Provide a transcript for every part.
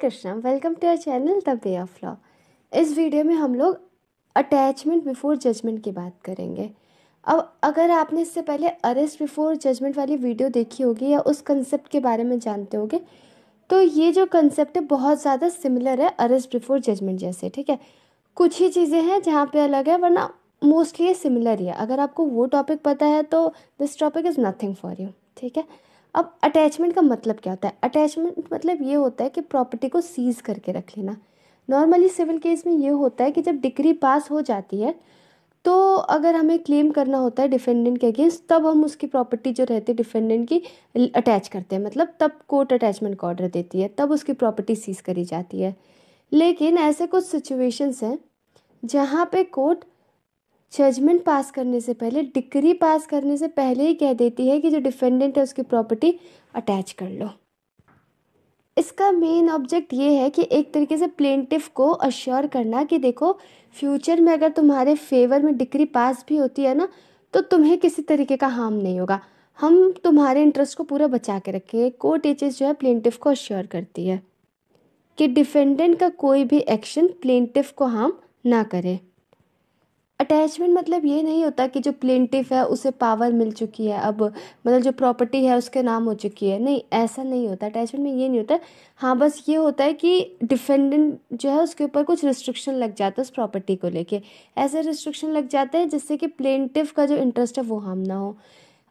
Krishna welcome to our channel the way of law इस वीडियो में हम लोग अटैचमेंट बिफोर जजमेंट की बात करेंगे अब अगर आपने इससे पहले अरेस्ट बिफोर जजमेंट वाली वीडियो देखी होगी या उस कंसेप्ट के बारे में जानते होंगे तो ये जो कंसेप्ट है बहुत ज़्यादा सिमिलर है अरेस्ट बिफोर जजमेंट जैसे ठीक है कुछ ही चीज़ें हैं जहाँ पे अलग है वरना मोस्टली सिमिलर ही है अगर आपको वो टॉपिक पता है तो this topic is nothing for you ठीक है अब अटैचमेंट का मतलब क्या होता है अटैचमेंट मतलब ये होता है कि प्रॉपर्टी को सीज करके रख लेना नॉर्मली सिविल केस में ये होता है कि जब डिग्री पास हो जाती है तो अगर हमें क्लेम करना होता है डिफेंडेंट के अगेंस्ट तब हम उसकी प्रॉपर्टी जो रहती है डिफेंडेंट की अटैच करते हैं मतलब तब कोर्ट अटैचमेंट का ऑर्डर देती है तब उसकी प्रॉपर्टी सीज करी जाती है लेकिन ऐसे कुछ सिचुएशंस हैं जहाँ पे कोर्ट जजमेंट पास करने से पहले डिक्री पास करने से पहले ही कह देती है कि जो डिफेंडेंट है उसकी प्रॉपर्टी अटैच कर लो इसका मेन ऑब्जेक्ट ये है कि एक तरीके से प्लेंटिव को अश्योर करना कि देखो फ्यूचर में अगर तुम्हारे फेवर में डिक्री पास भी होती है ना तो तुम्हें किसी तरीके का हार्म नहीं होगा हम तुम्हारे इंटरेस्ट को पूरा बचा के रखेंगे कोर्ट एजेस जो है प्लेंटिव को अश्योर करती है कि डिफेंडेंट का कोई भी एक्शन प्लेंटिव को हार्म ना करे अटैचमेंट मतलब ये नहीं होता कि जो प्लेंटिफ है उसे पावर मिल चुकी है अब मतलब जो प्रॉपर्टी है उसके नाम हो चुकी है नहीं ऐसा नहीं होता अटैचमेंट में ये नहीं होता हाँ बस ये होता है कि डिफेंडेंट जो है उसके ऊपर कुछ रिस्ट्रिक्शन लग जाता है उस प्रॉपर्टी को लेके ऐसे रिस्ट्रिक्शन लग जाते हैं जिससे कि प्लेंटिव का जो इंटरेस्ट है वो हार्म ना हो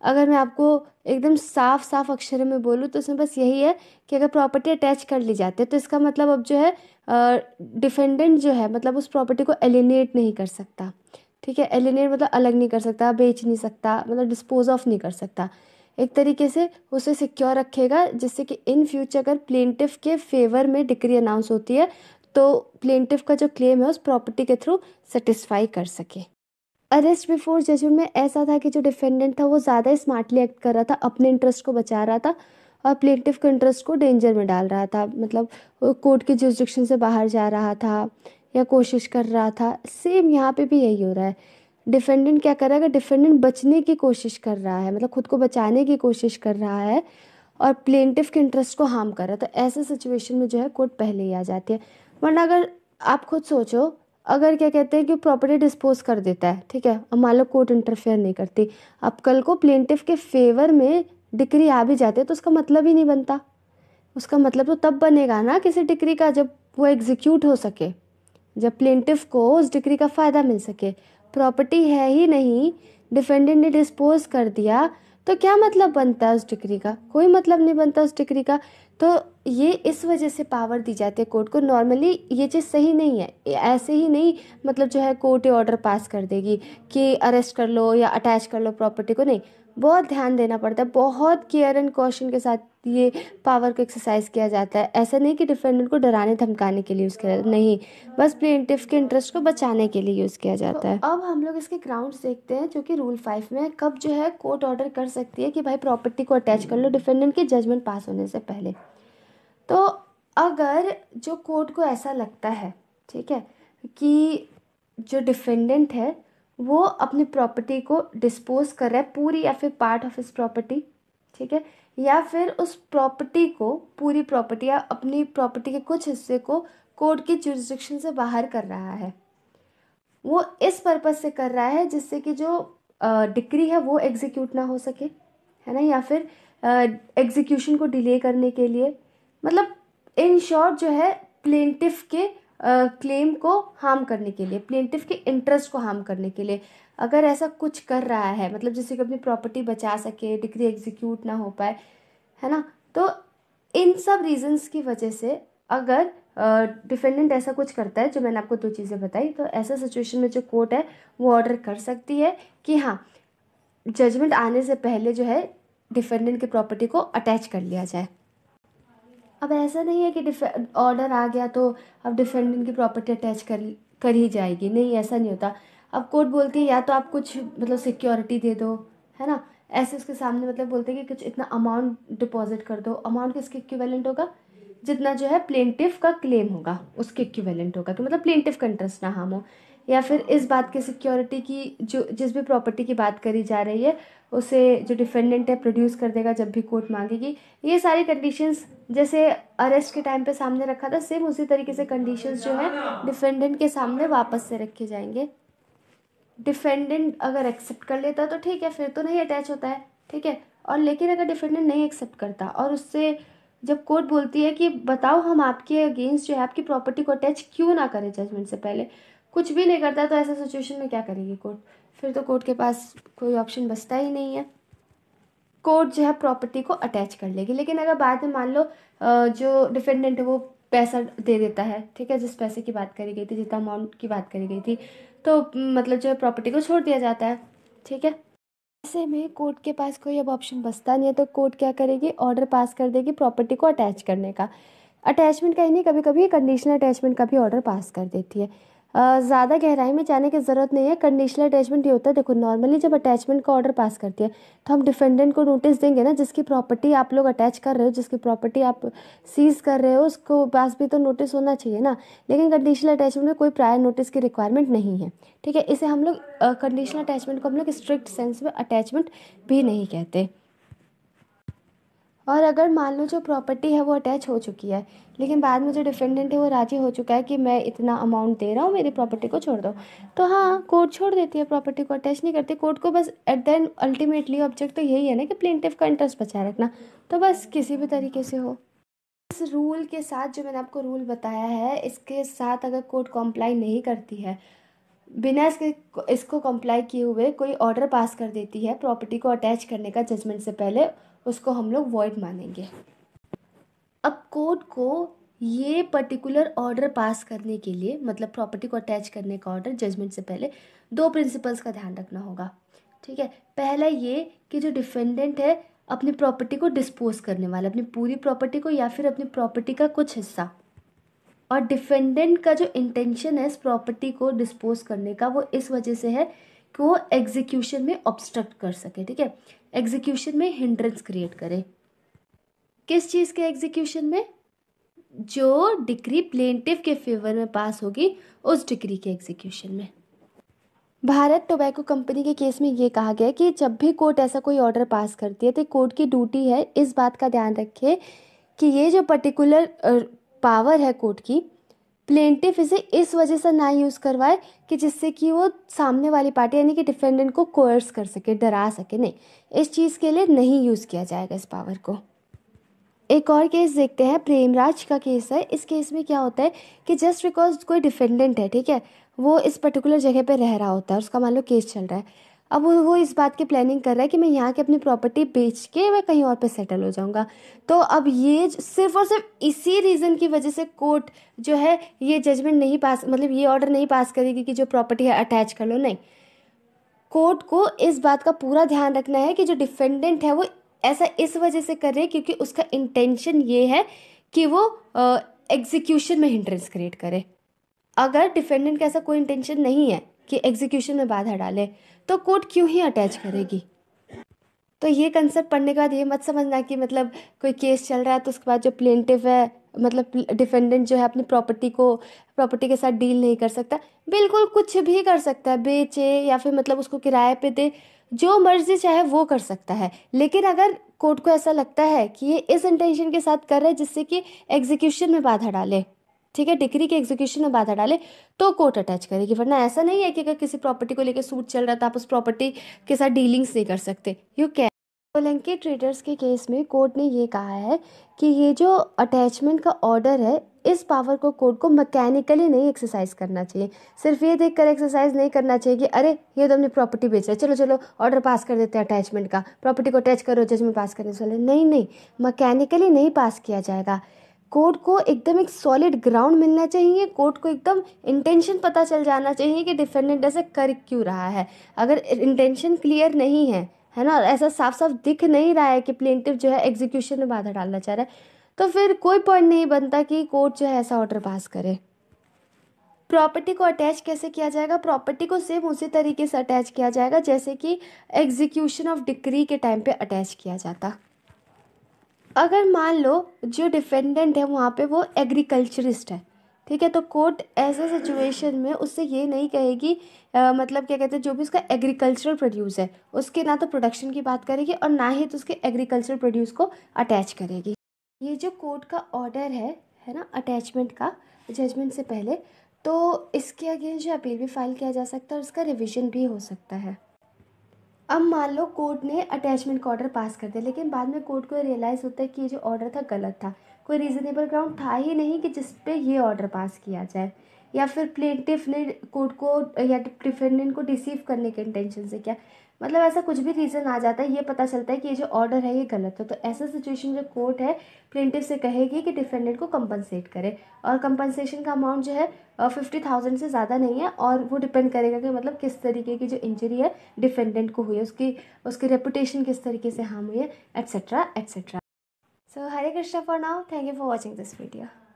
अगर मैं आपको एकदम साफ साफ अक्षर में बोलूँ तो उसमें बस यही है कि अगर प्रॉपर्टी अटैच कर ली जाती है तो इसका मतलब अब जो है डिफेंडेंट जो है मतलब उस प्रॉपर्टी को एलिनेट नहीं कर सकता ठीक है एलिनेट मतलब अलग नहीं कर सकता बेच नहीं सकता मतलब डिस्पोज ऑफ नहीं कर सकता एक तरीके से उसे सिक्योर रखेगा जिससे कि इन फ्यूचर अगर प्लेंटिव के फेवर में डिक्री अनाउंस होती है तो प्लेंटिव का जो क्लेम है उस प्रॉपर्टी के थ्रू सेटिस्फाई कर सके अरेस्ट बिफोर जजमेंट में ऐसा था कि जो डिफेंडेंट था वो ज़्यादा स्मार्टली एक्ट कर रहा था अपने इंटरेस्ट को बचा रहा था और प्लेटिव के इंटरेस्ट को डेंजर में डाल रहा था मतलब कोर्ट के जिस्ट्रिक्शन से बाहर जा रहा था या कोशिश कर रहा था सेम यहाँ पे भी यही हो रहा है डिफेंडेंट क्या कर रहा है डिफेंडेंट बचने की कोशिश कर रहा है मतलब खुद को बचाने की कोशिश कर रहा है और प्लेंटिव के इंटरेस्ट को हार्म कर रहा है तो ऐसे सिचुएशन में जो है कोर्ट पहले ही आ जाती है वरना अगर आप खुद सोचो अगर क्या कहते हैं कि प्रॉपर्टी डिस्पोज कर देता है ठीक है अब मान लो कोर्ट इंटरफेयर नहीं करती अब कल को प्लेंटिव के फेवर में डिक्री आ भी जाते तो उसका मतलब ही नहीं बनता उसका मतलब तो तब बनेगा ना किसी डिक्री का जब वो एग्जीक्यूट हो सके जब प्लेंटिव को उस डिक्री का फ़ायदा मिल सके प्रॉपर्टी है ही नहीं डिफेंडेंट ने डिस्पोज कर दिया तो क्या मतलब बनता है उस डिक्री का कोई मतलब नहीं बनता उस डिक्री का तो ये इस वजह से पावर दी जाती है कोर्ट को नॉर्मली ये चीज़ सही नहीं है ऐसे ही नहीं मतलब जो है कोर्ट ये ऑर्डर पास कर देगी कि अरेस्ट कर लो या अटैच कर लो प्रॉपर्टी को नहीं बहुत ध्यान देना पड़ता है बहुत केयर एंड कॉशन के साथ ये पावर को एक्सरसाइज किया जाता है ऐसा नहीं कि डिफेंडेंट को डराने धमकाने के लिए यूज़ किया नहीं बस प्लेटिव के इंटरेस्ट को बचाने के लिए यूज़ किया तो जाता तो है अब हम लोग इसके ग्राउंड्स देखते हैं जो कि रूल फाइव में कब जो है कोर्ट ऑर्डर कर सकती है कि भाई प्रॉपर्टी को अटैच कर लो डिफेंडेंट के जजमेंट पास होने से पहले तो अगर जो कोर्ट को ऐसा लगता है ठीक है कि जो डिफेंडेंट है वो अपनी प्रॉपर्टी को डिस्पोज कर रहा है पूरी या फिर पार्ट ऑफ इस प्रॉपर्टी ठीक है या फिर उस प्रॉपर्टी को पूरी प्रॉपर्टी या अपनी प्रॉपर्टी के कुछ हिस्से को कोर्ट की जुरिस्ट्रिक्शन से बाहर कर रहा है वो इस पर्पज़ से कर रहा है जिससे कि जो डिक्री है वो एग्जीक्यूट ना हो सके है ना या फिर एग्जीक्यूशन को डिले करने के लिए मतलब इन शॉर्ट जो है प्लेंटिफ के क्लेम को हार्म करने के लिए प्लेंटिफ के इंटरेस्ट को हार्म करने के लिए अगर ऐसा कुछ कर रहा है मतलब जिससे कि अपनी प्रॉपर्टी बचा सके डिग्री एग्जीक्यूट ना हो पाए है ना तो इन सब रीजंस की वजह से अगर डिफेंडेंट ऐसा कुछ करता है जो मैंने आपको दो चीज़ें बताई तो ऐसा सिचुएशन में जो कोर्ट है वो ऑर्डर कर सकती है कि हाँ जजमेंट आने से पहले जो है डिफेंडेंट की प्रॉपर्टी को अटैच कर लिया जाए अब ऐसा नहीं है कि ऑर्डर आ गया तो अब डिफेंडेंट की प्रॉपर्टी अटैच कर कर ही जाएगी नहीं ऐसा नहीं होता अब कोर्ट बोलती है या तो आप कुछ मतलब सिक्योरिटी दे दो है ना ऐसे उसके सामने मतलब बोलते हैं कि कुछ इतना अमाउंट डिपॉजिट कर दो अमाउंट किसके इक्विवेलेंट होगा जितना जो है प्लेंटिव का क्लेम होगा उसके इक्विवेलेंट होगा कि मतलब प्लेंटिव का इंटरेस्ट ना हम हो या फिर इस बात की सिक्योरिटी की जो जिस भी प्रॉपर्टी की बात करी जा रही है उसे जो डिफेंडेंट है प्रोड्यूस कर देगा जब भी कोर्ट मांगेगी ये सारी कंडीशंस जैसे अरेस्ट के टाइम पे सामने रखा था सेम उसी तरीके से कंडीशंस जो है डिफेंडेंट के सामने वापस से रखे जाएंगे डिफेंडेंट अगर एक्सेप्ट कर लेता है तो ठीक है फिर तो नहीं अटैच होता है ठीक है और लेकिन अगर डिफेंडेंट नहीं एक्सेप्ट करता और उससे जब कोर्ट बोलती है कि बताओ हम आपके अगेंस्ट जो है आपकी प्रॉपर्टी को अटैच क्यों ना करें जजमेंट से पहले कुछ भी नहीं करता तो ऐसा सिचुएशन में क्या करेगी कोर्ट फिर तो कोर्ट के पास कोई ऑप्शन बचता ही नहीं है कोर्ट जो है प्रॉपर्टी को अटैच कर लेगी लेकिन अगर बाद में मान लो जो डिफेंडेंट है वो पैसा दे देता है ठीक है जिस पैसे की बात करी गई थी जितना अमाउंट की बात करी गई थी तो मतलब जो है प्रॉपर्टी को छोड़ दिया जाता है ठीक है ऐसे में कोर्ट के पास कोई अब ऑप्शन बचता नहीं है तो कोर्ट क्या करेगी ऑर्डर पास कर देगी प्रॉपर्टी को अटैच करने का अटैचमेंट कहीं नहीं कभी कभी कंडीशनल अटैचमेंट का भी ऑर्डर पास कर देती है ज़्यादा गहराई में जाने की ज़रूरत नहीं है कंडीशनल अटैचमेंट ये होता है देखो नॉर्मली जब अटैचमेंट का ऑर्डर पास करती है तो हम डिफेंडेंट को नोटिस देंगे ना जिसकी प्रॉपर्टी आप लोग अटैच कर रहे हो जिसकी प्रॉपर्टी आप सीज कर रहे हो उसको पास भी तो नोटिस होना चाहिए ना लेकिन कंडीशनल अटैचमेंट में कोई प्रायर नोटिस की रिक्वायरमेंट नहीं है ठीक है इसे हम लोग कंडीशनल अटैचमेंट को हम लोग स्ट्रिक्ट सेंस में अटैचमेंट भी नहीं कहते और अगर मान लो जो प्रॉपर्टी है वो अटैच हो चुकी है लेकिन बाद में जो डिफेंडेंट है वो राज़ी हो चुका है कि मैं इतना अमाउंट दे रहा हूँ मेरी प्रॉपर्टी को छोड़ दो तो हाँ कोर्ट छोड़ देती है प्रॉपर्टी को अटैच नहीं करती कोर्ट को बस at the end ultimately object तो यही है ना कि प्लेंटिव का इंटरेस्ट बचाए रखना तो बस किसी भी तरीके से हो इस रूल के साथ जो मैंने आपको रूल बताया है इसके साथ अगर कोर्ट कॉम्प्लाई नहीं करती है बिना इसके इसको कॉम्प्लाई किए हुए कोई ऑर्डर पास कर देती है प्रॉपर्टी को अटैच करने का जजमेंट से पहले उसको हम लोग वॉइड मानेंगे अब कोर्ट को ये पर्टिकुलर ऑर्डर पास करने के लिए मतलब प्रॉपर्टी को अटैच करने का ऑर्डर जजमेंट से पहले दो प्रिंसिपल्स का ध्यान रखना होगा ठीक है पहला ये कि जो डिफेंडेंट है अपनी प्रॉपर्टी को डिस्पोज करने वाला अपनी पूरी प्रॉपर्टी को या फिर अपनी प्रॉपर्टी का कुछ हिस्सा और डिफेंडेंट का जो इंटेंशन है इस प्रॉपर्टी को डिस्पोज करने का वो इस वजह से है कि वो एग्जीक्यूशन में ऑब्स्ट्रक्ट कर सके ठीक है एग्जीक्यूशन में हिंड्रेंस क्रिएट करें किस चीज़ के एग्जीक्यूशन में जो डिग्री प्लेंटिव के फेवर में पास होगी उस डिग्री के एग्जीक्यूशन में भारत टोबैको कंपनी के केस में ये कहा गया कि जब भी कोर्ट ऐसा कोई ऑर्डर पास करती है तो कोर्ट की ड्यूटी है इस बात का ध्यान रखे कि ये जो पर्टिकुलर पावर है कोर्ट की प्लेंटिफ इसे इस वजह से ना यूज़ करवाए कि जिससे कि वो सामने वाली पार्टी यानी कि डिफेंडेंट को कोर्स कर सके डरा सके नहीं इस चीज़ के लिए नहीं यूज़ किया जाएगा इस पावर को एक और केस देखते हैं प्रेमराज का केस है इस केस में क्या होता है कि जस्ट बिकॉज कोई डिफेंडेंट है ठीक है वो इस पर्टिकुलर जगह पे रह रहा होता है उसका मान लो केस चल रहा है अब वो इस बात की प्लानिंग कर रहा है कि मैं यहाँ की अपनी प्रॉपर्टी बेच के मैं कहीं और पे सेटल हो जाऊँगा तो अब ये सिर्फ और सिर्फ इसी रीज़न की वजह से कोर्ट जो है ये जजमेंट नहीं पास मतलब ये ऑर्डर नहीं पास करेगी कि जो प्रॉपर्टी है अटैच कर लो नहीं कोर्ट को इस बात का पूरा ध्यान रखना है कि जो डिफेंडेंट है वो ऐसा इस वजह से कर रहे क्योंकि उसका इंटेंशन ये है कि वो एग्जीक्यूशन में हिंड्रेंस क्रिएट करे अगर डिफेंडेंट का ऐसा कोई इंटेंशन नहीं है कि एग्जीक्यूशन में बाधा डाले तो कोर्ट क्यों ही अटैच करेगी तो ये कंसेप्ट पढ़ने के बाद ये मत समझना कि मतलब कोई केस चल रहा है तो उसके बाद जो प्लेंटिव है मतलब डिफेंडेंट जो है अपनी प्रॉपर्टी को प्रॉपर्टी के साथ डील नहीं कर सकता बिल्कुल कुछ भी कर सकता है बेचे या फिर मतलब उसको किराए पे दे जो मर्जी चाहे वो कर सकता है लेकिन अगर कोर्ट को ऐसा लगता है कि ये इस इंटेंशन के साथ कर रहा है जिससे कि एग्जीक्यूशन में बाधा डाले ठीक है डिग्री के एग्जीक्यूशन में बाधा डाले तो कोर्ट अटैच करेगी वरना ऐसा नहीं है कि अगर किसी प्रॉपर्टी को लेकर सूट चल रहा था आप उस प्रॉपर्टी के साथ डीलिंग्स नहीं कर सकते यू कैन सोलंकी ट्रेडर्स के केस में कोर्ट ने ये कहा है कि ये जो अटैचमेंट का ऑर्डर है इस पावर को कोर्ट को मैकेनिकली नहीं एक्सरसाइज करना चाहिए सिर्फ ये देख कर एक्सरसाइज नहीं करना चाहिए कि अरे ये तो हमने प्रॉपर्टी बेच रहा है चलो चलो ऑर्डर पास कर देते हैं अटैचमेंट का प्रॉपर्टी को अटैच करो जजमेंट पास करने से नहीं नहीं मैकेनिकली नहीं पास किया जाएगा कोर्ट को एकदम एक सॉलिड ग्राउंड मिलना चाहिए कोर्ट को एकदम इंटेंशन पता चल जाना चाहिए कि डिफेंडेंट ऐसा कर क्यों रहा है अगर इंटेंशन क्लियर नहीं है है ना ऐसा साफ साफ दिख नहीं रहा है कि प्लेंटिव जो है एग्जीक्यूशन में बाधा डालना चाह रहा है तो फिर कोई पॉइंट नहीं बनता कि कोर्ट जो है ऐसा ऑर्डर पास करे प्रॉपर्टी को अटैच कैसे किया जाएगा प्रॉपर्टी को सेम उसी तरीके से अटैच किया जाएगा जैसे कि एग्जीक्यूशन ऑफ डिक्री के टाइम पे अटैच किया जाता अगर मान लो जो डिफेंडेंट है वहाँ पे वो एग्रीकल्चरिस्ट है ठीक है तो कोर्ट ऐसे सिचुएशन में उससे ये नहीं कहेगी आ, मतलब क्या कहते हैं जो भी उसका एग्रीकल्चरल प्रोड्यूस है उसके ना तो प्रोडक्शन की बात करेगी और ना ही तो उसके एग्रीकल्चरल प्रोड्यूस को अटैच करेगी ये जो कोर्ट का ऑर्डर है है ना अटैचमेंट का जजमेंट से पहले तो इसके अगेंस्ट जो अपील भी फाइल किया जा सकता है और उसका रिविज़न भी हो सकता है अब मान लो कोर्ट ने अटैचमेंट का ऑर्डर पास कर दिया लेकिन बाद में कोर्ट को रियलाइज़ होता है कि ये जो ऑर्डर था गलत था कोई रीज़नेबल ग्राउंड था ही नहीं कि जिस पे ये ऑर्डर पास किया जाए या फिर प्लेटिफ ने कोर्ट को या डिफेंडेंट को रिसीव करने के इंटेंशन से किया मतलब ऐसा कुछ भी रीज़न आ जाता है ये पता चलता है कि ये जो ऑर्डर है ये गलत है तो ऐसा सिचुएशन जो कोर्ट है प्रिंटिव से कहेगी कि डिफेंडेंट को कंपनसेट करे और कंपनसेशन का अमाउंट जो है फिफ्टी थाउजेंड से ज़्यादा नहीं है और वो डिपेंड करेगा कि मतलब किस तरीके की जो इंजरी है डिफेंडेंट को हुई है उसकी उसकी रेपुटेशन किस तरीके से हार्म हुई है एट्सेट्रा एट्सेट्रा सो हरे Krishna for now thank you for watching this video